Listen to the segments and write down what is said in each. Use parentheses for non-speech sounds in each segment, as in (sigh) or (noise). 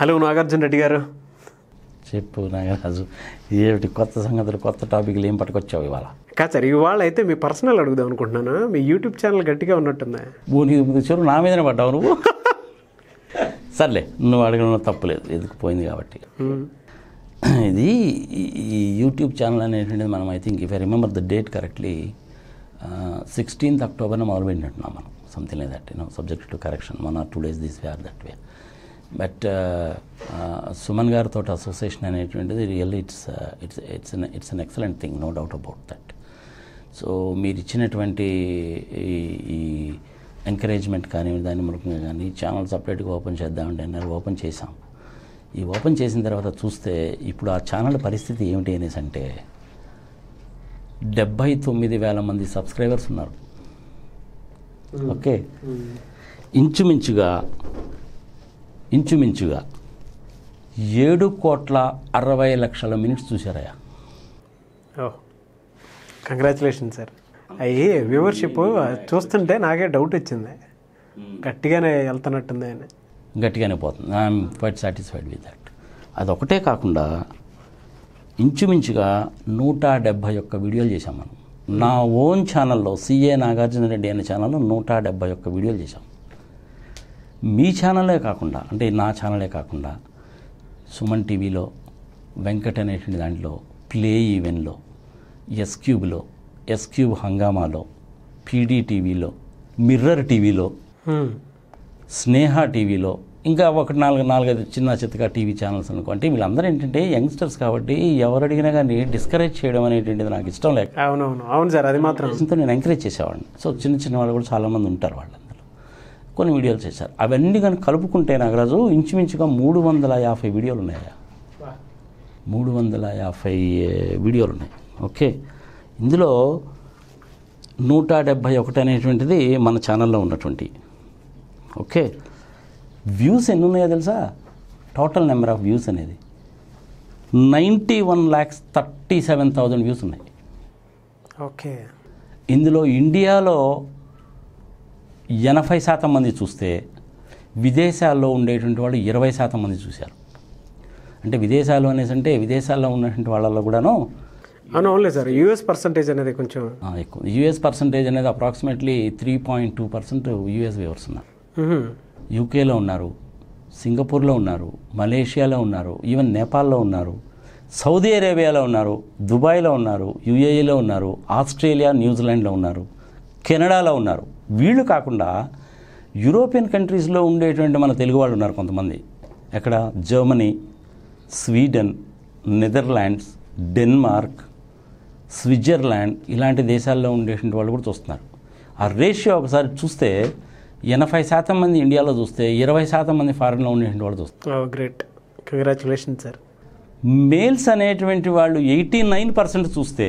Hello Nagarjuna Reddy గారు చెప్పు నాగరాజు ఏమిటి కొత్త సంగతులు కొత్త టాపిక్లు ఏం పట్టుకొచ్చావు ఇవాళ కాదు సార్ ఇవాళ అయితే మీ పర్సనల్ అడుగుదాం అనుకుంటున్నాను మీ యూట్యూబ్ ఛానల్ గట్టిగా ఉన్నట్టుందా ఓ నా మీదనే పడ్డావు నువ్వు (laughs) సర్లే నువ్వు అడగడం తప్పులేదు పోయింది కాబట్టి ఇది ఈ యూట్యూబ్ ఛానల్ అనేటువంటిది మనం I think if I remember the date correctly sixteenth అక్టోబర్న మొదలుపెట్టినట్టున్నాం మనం something like that no subject to correction మన two days this way or that way but uh, uh, Suman గారితో అసోసియేషన్ అనేటువంటిది really it's it's it's it's an excellent thing no doubt about that so మీరు ఇచ్చినటువంటి ఈ encouragement కానీ దాని మూలంగా కానీ ఛానల్ సపరేట్గా ఓపెన్ చేద్దామండి అన్నారు ఓపెన్ చేశాం ఈ ఓపెన్ చేసిన తర్వాత చూస్తే ఇప్పుడు ఆ ఛానల్ పరిస్థితి ఏమిటి అనేసి అంటే డెబ్భై తొమ్మిది వేల మంది సబ్స్క్రైబర్స్ ఉన్నారు ఓకే ఇంచుమించుగా ఇంచుమించుగా ఏడు కోట్ల అరవై లక్షల మినిట్స్ చూశారయ్యా కంగ్రాచులేషన్ సార్ అయ్యి వ్యూవర్షిప్ చూస్తుంటే నాకే డౌట్ వచ్చింది గట్టిగానే వెళ్తున్నట్టుంది ఆయన గట్టిగానే పోతుంది I'm quite satisfied with that అదొకటే కాకుండా ఇంచుమించుగా నూట డెబ్భై ఒక్క వీడియోలు చేశాం మనం నా ఓన్ ఛానల్లో సిఏ నాగార్జున రెడ్డి అనే ఛానల్లో నూట డెబ్భై ఒక్క వీడియోలు చేశాం మీ ఛానలే కాకుండా అంటే నా ఛానలే కాకుండా సుమన్ టీవీలో వెంకట్ అనేటువంటి దాంట్లో ప్లే ఈవెన్లో ఎస్క్యూబ్లో ఎస్క్యూబ్ హంగామాలో పీడీ టీవీలో మిర్రర్ టీవీలో స్నేహ టీవీలో ఇంకా ఒకటి నాలుగు నాలుగైదు చిన్న చిత్తగా టీవీ ఛానల్స్ అనుకో అంటే వీళ్ళందరూ ఏంటంటే యంగ్స్టర్స్ కాబట్టి ఎవరు అడిగినా కానీ డిస్కరేజ్ చేయడం అనేటువంటిది నాకు ఇష్టం లేక అవునవును అవును సార్ అది మాత్రం నేను ఎంకరేజ్ చేసేవాడిని సో చిన్న చిన్న వాళ్ళు కూడా చాలామంది ఉంటారు వాళ్ళు కొన్ని వీడియోలు చేశారు అవన్నీ కానీ కలుపుకుంటే నాగరాజు ఇంచుమించుగా మూడు వందల యాభై వీడియోలు ఉన్నాయా మూడు వందల యాభై వీడియోలు ఉన్నాయి ఓకే ఇందులో నూట డెబ్భై ఒకటి అనేటువంటిది మన ఛానల్లో ఉన్నటువంటి ఓకే వ్యూస్ ఎన్ని ఉన్నాయో తెలుసా టోటల్ నెంబర్ ఆఫ్ వ్యూస్ అనేది ninety one lakhs thirty seven thousand views ఉన్నాయి ఓకే ఇందులో ఇండియాలో ఎనభై శాతం మంది చూస్తే విదేశాల్లో ఉండేటువంటి వాళ్ళు ఇరవై శాతం మంది చూశారు అంటే విదేశాల్లో అనేసి అంటే విదేశాల్లో ఉన్నటువంటి వాళ్ళలో కూడాను అవునులే సార్ యూఎస్ పర్సంటేజ్ అనేది కొంచెం ఎక్కువ యూఎస్ పర్సంటేజ్ అనేది approximately three point two percent US viewers ఉన్నారు యూకేలో ఉన్నారు సింగపూర్లో ఉన్నారు మలేషియాలో ఉన్నారు ఈవెన్ నేపాల్లో ఉన్నారు సౌదీ అరేబియాలో ఉన్నారు దుబాయ్లో ఉన్నారు యుఏఈలో e ఉన్నారు ఆస్ట్రేలియా న్యూజిలాండ్లో ఉన్నారు కెనడాలో ఉన్నారు వీళ్ళు కాకుండా యూరోపియన్ కంట్రీస్లో ఉండేటువంటి మన తెలుగు వాళ్ళు ఉన్నారు కొంతమంది ఎక్కడ Germany Sweden Netherlands Denmark Switzerland ఇలాంటి దేశాల్లో ఉండేటువంటి వాళ్ళు కూడా చూస్తున్నారు ఆ రేషియో ఒకసారి చూస్తే ఎనభై శాతం మంది ఇండియాలో చూస్తే ఇరవై శాతం మంది ఫారెన్లో ఉండేటువంటి వాళ్ళు చూస్తారు గ్రేట్ కంగ్రాచులేషన్ సార్ మేల్స్ అనేటువంటి వాళ్ళు ఎయిటీ నైన్ పర్సెంట్ చూస్తే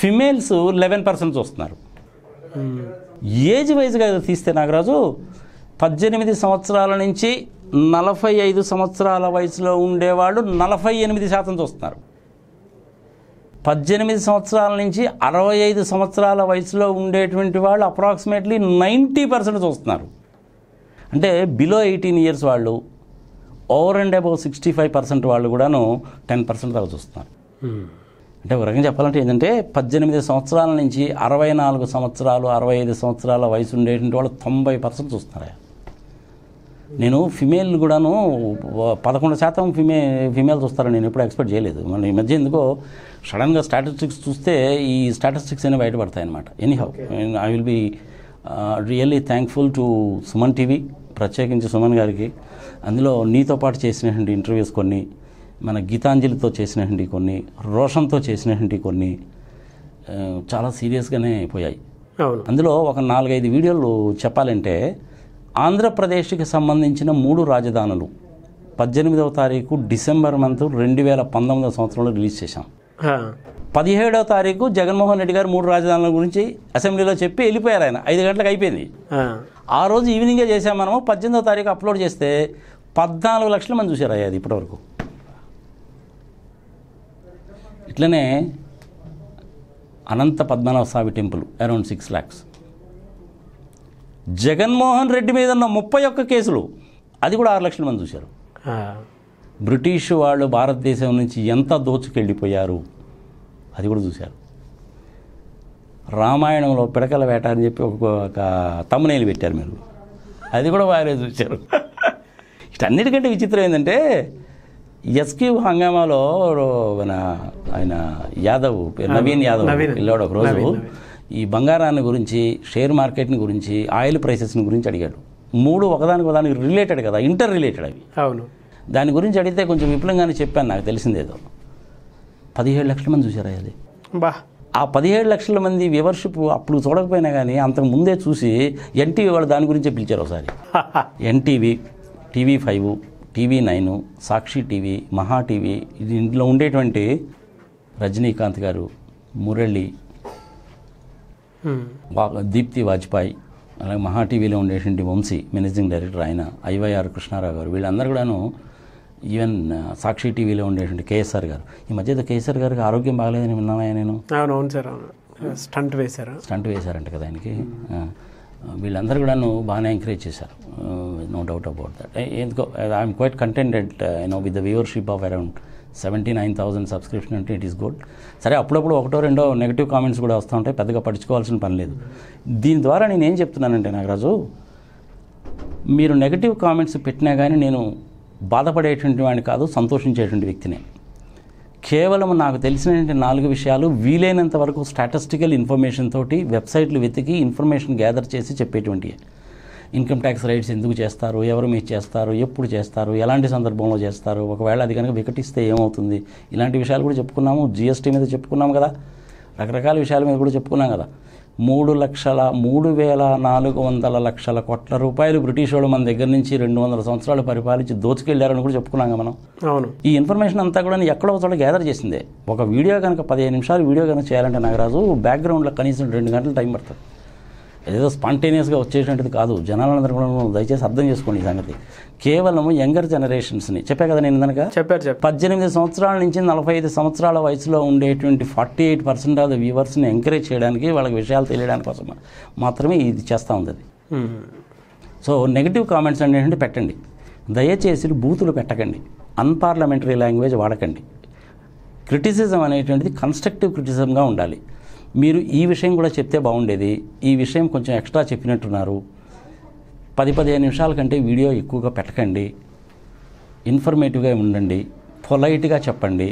ఫిమేల్స్ లెవెన్ పర్సెంట్ చూస్తున్నారు ఏజ్ వైజ్గా తీస్తే నాగరాజు పద్దెనిమిది సంవత్సరాల నుంచి నలభై ఐదు సంవత్సరాల వయసులో ఉండేవాళ్ళు నలభై ఎనిమిది శాతం చూస్తున్నారు పద్దెనిమిది సంవత్సరాల నుంచి అరవై ఐదు సంవత్సరాల వయసులో ఉండేటువంటి వాళ్ళు అప్రాక్సిమేట్లీ నైంటీ పర్సెంట్ చూస్తున్నారు అంటే బిలో ఎయిటీన్ ఇయర్స్ వాళ్ళు over and above sixty five percent వాళ్ళు కూడాను టెన్ పర్సెంట్ దాకా చూస్తున్నారు అంటే ఒక రకంగా చెప్పాలంటే ఏంటంటే పద్దెనిమిది సంవత్సరాల నుంచి అరవై నాలుగు సంవత్సరాలు అరవై ఐదు సంవత్సరాల వయసు ఉండేటువంటి వాళ్ళు తొంభై పర్సెంట్ చూస్తున్నారు నేను ఫిమేల్ కూడాను పదకొండు శాతం ఫిమే ఫిమేల్ చూస్తారని నేను ఎప్పుడు ఎక్స్పెక్ట్ చేయలేదు మన ఈ మధ్య ఎందుకో సడన్గా స్టాటిస్టిక్స్ చూస్తే ఈ స్టాటిస్టిక్స్ అనేవి బయటపడతాయి అనమాట anyhow I will be really thankful to Suman TV ప్రత్యేకించి సుమన్ గారికి అందులో నీతో పాటు చేసినటువంటి ఇంటర్వ్యూస్ కొన్ని మన గీతాంజలితో చేసినటువంటి కొన్ని రోషన్తో చేసినటువంటి కొన్ని చాలా సీరియస్గానే అయిపోయాయి అందులో ఒక నాలుగైదు వీడియోలు చెప్పాలంటే ఆంధ్రప్రదేశ్కి సంబంధించిన మూడు రాజధానులు పద్దెనిమిదవ తారీఖు డిసెంబర్ మంత్ రెండు వేల పంతొమ్మిదవ సంవత్సరంలో రిలీజ్ చేశాం పదిహేడవ తారీఖు జగన్మోహన్ రెడ్డి గారు మూడు రాజధానుల గురించి అసెంబ్లీలో చెప్పి వెళ్ళిపోయారు ఆయన ఐదు గంటలకు అయిపోయింది ఆ రోజు ఈవినింగే చేసాం మనము పద్దెనిమిదవ తారీఖు అప్లోడ్ చేస్తే పద్నాలుగు లక్షల మంది చూసారు అయ్యాది ఇప్పటివరకు ఇట్లనే Anantha Padmanabha Swamy temple around six lakhs Jaganmohan Reddy మీద ఉన్న ముప్పై ఒక్క కేసులు అది కూడా ఆరు లక్షల మంది చూశారు బ్రిటిష్ వాళ్ళు భారతదేశం నుంచి ఎంత దోచుకెళ్ళిపోయారు అది కూడా చూశారు రామాయణంలో పిడకల వేట అని చెప్పి ఒక తమ్మనేలు పెట్టారు మీరు అది కూడా వారే చూశారు అన్నిటికంటే (laughs) విచిత్రం ఏంటంటే ఎస్క్యూ హంగామాలో మన ఆయన యాదవ్ నవీన్ యాదవ్ పిల్లాడు ఒకరోజు ఈ బంగారాన్ని గురించి షేర్ మార్కెట్ని గురించి ఆయిల్ ప్రైసెస్ని గురించి అడిగాడు మూడు ఒకదానికి ఒకదానికి రిలేటెడ్ కదా ఇంటర్ రిలేటెడ్ అవి అవును దాని గురించి అడిగితే కొంచెం విపులంగానే చెప్పాను నాకు తెలిసిందేదో పదిహేడు లక్షల మంది చూసారా అది బా ఆ పదిహేడు లక్షల మంది వివర్షిప్ అప్పుడు చూడకపోయినా కానీ అంతకు ముందే చూసి ఎన్టీవీ వాళ్ళు దాని గురించే పిలిచారు ఒకసారి NTV TV five TV nine Sakshi TV Maha TV ఇంట్లో ఉండేటువంటి రజనీకాంత్ గారు మురళి దీప్తి వాజ్పాయ్ అలాగే మహా టీవీలో ఉండేటువంటి వంశీ మేనేజింగ్ డైరెక్టర్ ఆయన ఐవైఆర్ కృష్ణారావు గారు వీళ్ళందరూ కూడాను ఈవెన్ సాక్షి టీవీలో ఉండేటువంటి కేఎస్ఆర్ గారు ఈ మధ్య కేఎస్ఆర్ గారికి ఆరోగ్యం బాగలేదని విన్నానా నేను అవును సార్ స్టంట్ వేశారు స్టంట్ వేశారంట కదా ఆయనకి వీళ్ళందరూ కూడాను బాగానే ఎంకరేజ్ చేశారు no doubt about that. Eh, eh, eh, I, am quite contented, uh, you the viewership of around seventy nine thousand subscription అంటే ఇట్ ఈస్ గుడ్ సరే అప్పుడప్పుడు ఒకటో రెండో నెగిటివ్ కామెంట్స్ కూడా వస్తూ ఉంటాయి పెద్దగా పడుచుకోవాల్సిన పని లేదు దీని ద్వారా నేను ఏం చెప్తున్నానంటే నాగరాజు మీరు నెగిటివ్ కామెంట్స్ పెట్టినా కానీ నేను బాధపడేటువంటి వాడిని కాదు సంతోషించేటువంటి వ్యక్తిని కేవలం నాకు తెలిసిన నాలుగు విషయాలు వీలైనంత వరకు స్టాటిస్టికల్ ఇన్ఫర్మేషన్ తోటి వెబ్సైట్లు వెతికి ఇన్ఫర్మేషన్ గ్యాదర్ చేసి చెప్పేటువంటివి ఇన్కమ్ ట్యాక్స్ రైట్స్ ఎందుకు చేస్తారు ఎవరు మీరు చేస్తారు ఎప్పుడు చేస్తారు ఎలాంటి సందర్భంలో చేస్తారు ఒకవేళ అది కనుక వికటిస్తే ఏమవుతుంది ఇలాంటి విషయాలు కూడా చెప్పుకున్నాము జిఎస్టీ మీద చెప్పుకున్నాం కదా రకరకాల విషయాల మీద కూడా చెప్పుకున్నాం కదా మూడు లక్షల మూడు వేల నాలుగు వందల లక్షల కోట్ల రూపాయలు బ్రిటిష్ వాళ్ళు మన దగ్గర నుంచి రెండు వందల సంవత్సరాలు పరిపాలించి దోచుకెళ్లారని కూడా చెప్పుకున్నాం మనం అవును ఈ ఇన్ఫర్మేషన్ అంతా కూడా ఎక్కడో చోట గ్యాదర్ చేసిందే ఒక వీడియో కనుక పదిహేను నిమిషాలు వీడియో కనుక చేయాలంటే నాగరాజు బ్యాక్గ్రౌండ్లో కనీసం రెండు గంటలు టైం పడుతుంది ఏదో స్పాంటేనియస్గా వచ్చేటువంటిది కాదు జనాలందరూ కూడా దయచేసి అర్థం చేసుకోండి ఈ సంగతి కేవలం యంగర్ జనరేషన్స్ని చెప్పా కదా నేను కనుక చెప్పారు పద్దెనిమిది సంవత్సరాల నుంచి నలభై ఐదు సంవత్సరాల వయసులో ఉండేటువంటి forty eight percent of the వ్యూవర్స్ని ఎంకరేజ్ చేయడానికి వాళ్ళకి విషయాలు తెలియడానికి కోసం మాత్రమే ఇది చేస్తూ ఉంది అది సో నెగిటివ్ కామెంట్స్ అనేటువంటి పెట్టండి దయచేసి బూతులు పెట్టకండి అన్పార్లమెంటరీ లాంగ్వేజ్ వాడకండి క్రిటిసిజం అనేటువంటిది కన్స్ట్రక్టివ్ క్రిటిసిజంగా ఉండాలి మీరు ఈ విషయం కూడా చెప్తే బాగుండేది ఈ విషయం కొంచెం ఎక్స్ట్రా చెప్పినట్టున్నారు పది పదిహేను నిమిషాల కంటే వీడియో ఎక్కువగా పెట్టకండి ఇన్ఫర్మేటివ్గా ఉండండి పొలైట్గా చెప్పండి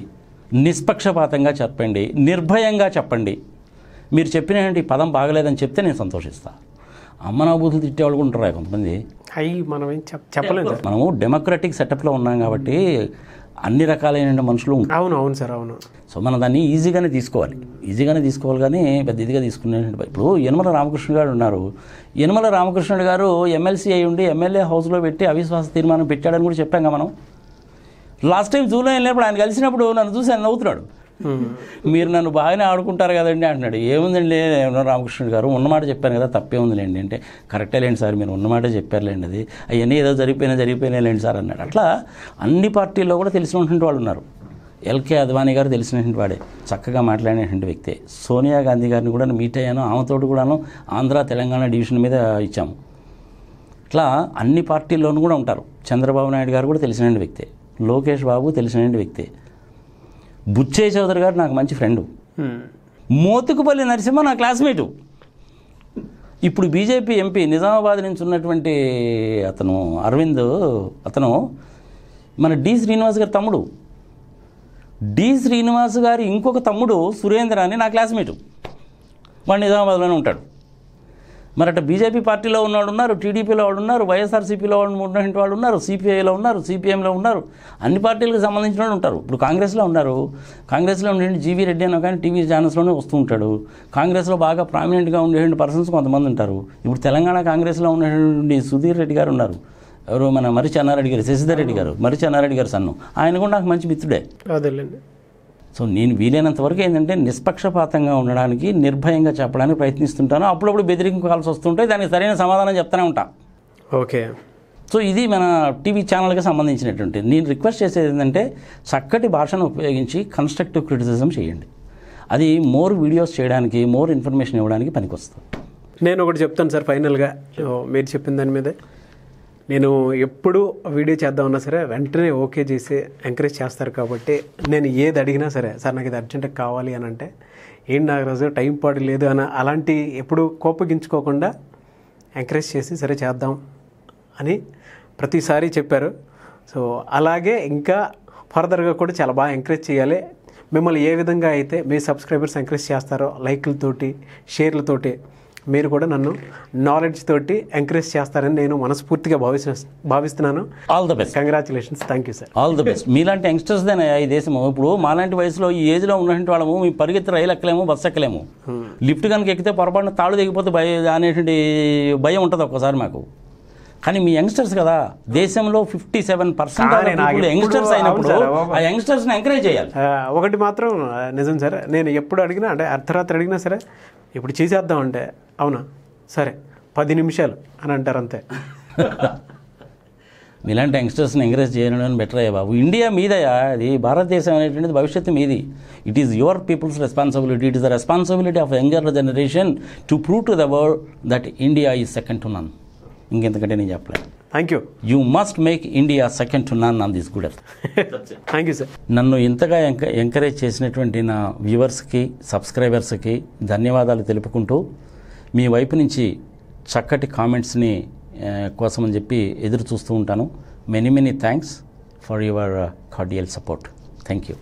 నిష్పక్షపాతంగా చెప్పండి నిర్భయంగా చెప్పండి మీరు చెప్పినటువంటి పదం బాగలేదని చెప్తే నేను సంతోషిస్తాను అమ్మనా బూతులు తిట్టేవాళ్ళు కూడా ఉంటారు కొంతమంది అయ్యి మనం ఏం చెప్పలేదు మనము డెమోక్రటిక్ సెటప్లో ఉన్నాం కాబట్టి అన్ని రకాలైన మనుషులు ఉంటారు అవును అవును సార్ అవును సో మనం దాన్ని ఈజీగానే తీసుకోవాలి ఈజీగానే తీసుకోవాలి కానీ పెద్ద ఇదిగా తీసుకునే ఇప్పుడు యనమల రామకృష్ణ గారు ఉన్నారు యనమల రామకృష్ణుడు గారు ఎమ్మెల్సీ అయి ఉండి ఎమ్మెల్యే హౌస్లో పెట్టి అవిశ్వాస తీర్మానం పెట్టాడని కూడా చెప్పాం కదా మనం లాస్ట్ టైం జూలై వెళ్ళినప్పుడు ఆయన కలిసినప్పుడు నన్ను చూసి ఆయన నవ్వుతున్నాడు మీరు నన్ను బాగానే ఆడుకుంటారు కదండి అంటున్నాడు ఏముందండి రామకృష్ణుడు గారు ఉన్నమాట చెప్పాను కదా తప్పే ఉందిలేండి అంటే కరెక్టే లేండి సార్ మీరు ఉన్నమాట చెప్పారులేండి అది అవన్నీ ఏదో జరిగిపోయినా జరిగిపోయినా లేండి సార్ అన్నాడు అట్లా అన్ని పార్టీల్లో కూడా తెలిసినటువంటి వాళ్ళు ఉన్నారు ఎల్కే అద్వానీ గారు తెలిసినటువంటి వాడే చక్కగా మాట్లాడినటువంటి వ్యక్తే సోనియా గాంధీ గారిని కూడా మీట్ అయ్యాను ఆమెతో కూడాను ఆంధ్ర తెలంగాణ డివిజన్ మీద ఇచ్చాము ఇట్లా అన్ని పార్టీల్లోనూ కూడా ఉంటారు చంద్రబాబు నాయుడు గారు కూడా తెలిసినటువంటి వ్యక్తే లోకేష్ బాబు తెలిసినటువంటి వ్యక్తే బుచ్చయ్య చౌదరి గారు నాకు మంచి ఫ్రెండు మోతుకుపల్లి నరసింహ నా క్లాస్మేటు ఇప్పుడు బీజేపీ ఎంపీ నిజామాబాద్ నుంచి ఉన్నటువంటి అతను అరవింద్ అతను మన డి శ్రీనివాస్ గారి తమ్ముడు డి శ్రీనివాస్ గారి ఇంకొక తమ్ముడు సురేంద్ర అని నా క్లాస్మేటు వాడు నిజామాబాద్లోనే ఉంటాడు మరి అటు బీజేపీ పార్టీలో ఉన్నాడు ఉన్నారు టీడీపీలో వాడు ఉన్నారు వైఎస్ఆర్సీపీలో ఉన్నటువంటి వాళ్ళు ఉన్నారు సిపిఐలో ఉన్నారు సిపిఎంలో ఉన్నారు అన్ని పార్టీలకు సంబంధించిన వాళ్ళు ఉంటారు ఇప్పుడు కాంగ్రెస్లో ఉన్నారు కాంగ్రెస్లో ఉండేటువంటి జీవీ రెడ్డి అని కానీ టీవీ ఛానల్స్లోనే వస్తూ ఉంటాడు కాంగ్రెస్లో బాగా ప్రామినెంట్గా ఉండేటువంటి పర్సన్స్ కొంతమంది ఉంటారు ఇప్పుడు తెలంగాణ కాంగ్రెస్లో ఉన్నటువంటి సుధీర్ రెడ్డి గారు ఉన్నారు ఎవరు మన మరి చెన్నారెడ్డి గారు శశిధర్ రెడ్డి గారు మరి చెన్నారెడ్డి గారు సన్ను ఆయన కూడా నాకు మంచి మిత్రుడే అదేలేండి సో నేను వీలైనంత వరకు ఏంటంటే నిష్పక్షపాతంగా ఉండడానికి నిర్భయంగా చెప్పడానికి ప్రయత్నిస్తుంటాను అప్పుడప్పుడు బెదిరింపు వస్తుంటే దానికి సరైన సమాధానం చెప్తూనే ఉంటా ఓకే సో ఇది మన టీవీ ఛానల్కి సంబంధించినటువంటి నేను రిక్వెస్ట్ చేసేది ఏంటంటే చక్కటి భాషను ఉపయోగించి కన్స్ట్రక్టివ్ క్రిటిసిజం చేయండి అది మోర్ వీడియోస్ చేయడానికి మోర్ ఇన్ఫర్మేషన్ ఇవ్వడానికి పనికొస్తుంది నేను ఒకటి చెప్తాను సార్ ఫైనల్గా మీరు చెప్పిన దాని మీదే నేను ఎప్పుడు వీడియో చేద్దామన్నా సరే వెంటనే ఓకే చేసి ఎంకరేజ్ చేస్తారు కాబట్టి నేను ఏది అడిగినా సరే సార్ నాకు ఇది అర్జెంటుగా కావాలి అని అంటే ఏంటి నాగరాజు టైం పాటు లేదు అని అలాంటి ఎప్పుడు కోపగించుకోకుండా ఎంకరేజ్ చేసి సరే చేద్దాం అని ప్రతిసారి చెప్పారు సో అలాగే ఇంకా ఫర్దర్గా కూడా చాలా బాగా ఎంకరేజ్ చేయాలి మిమ్మల్ని ఏ విధంగా అయితే మీ సబ్స్క్రైబర్స్ ఎంకరేజ్ చేస్తారో లైక్లతోటి షేర్లతోటి మీరు కూడా నన్ను నాలెడ్జ్ తోటి ఎంకరేజ్ చేస్తారని నేను మనస్ఫూర్తిగా భావిస్తు భావిస్తున్నాను all the best congratulations thank you sir all the best మీలాంటి యంగ్స్టర్స్ దేనా ఈ దేశము ఇప్పుడు మాలాంటి వయసులో ఈ ఏజ్లో ఉన్నటువంటి వాళ్ళము మీ పరిగెత్తి రైలు ఎక్కలేము బస్సు ఎక్కలేము లిఫ్ట్ కనుక ఎక్కితే పొరపాటున తాళు దిగిపోతే భయం అనేటువంటి భయం ఉంటుంది ఒక్కసారి మాకు కానీ మీ యంగ్స్టర్స్ కదా దేశంలో ఫిఫ్టీ సెవెన్ పర్సెంట్ యంగ్స్టర్స్ అయినప్పుడు ఆ యంగ్స్టర్స్ ఎంకరేజ్ చేయాలి ఒకటి మాత్రం నిజం సార్ నేను ఎప్పుడు అడిగినా అంటే అర్ధరాత్రి అడిగినా సరే ఇప్పుడు చేసేద్దాం అంటే అవునా సరే పది నిమిషాలు అని అంటారు అంతే (laughs) మీలాంటి యంగ్స్టర్స్ని ఎంకరేజ్ చేయడం బెటర్ అయ్యా బాబు ఇండియా మీదయా అది భారతదేశం అనేటువంటిది భవిష్యత్తు మీది it is your people's responsibility it is the responsibility of younger generation to prove to the world that India is second to none ఇంకెంతకంటే నేను చెప్పలేను thank you you must make India second to none on this good earth thank you sir నన్ను ఇంతగా encourage చేసినటువంటి నా వ్యూవర్స్కి సబ్స్క్రైబర్స్కి ధన్యవాదాలు తెలుపుకుంటూ మీ వైపు నుంచి చక్కటి కామెంట్స్ని కోసమని చెప్పి ఎదురు చూస్తూ ఉంటాను many many thanks for your cordial support thank you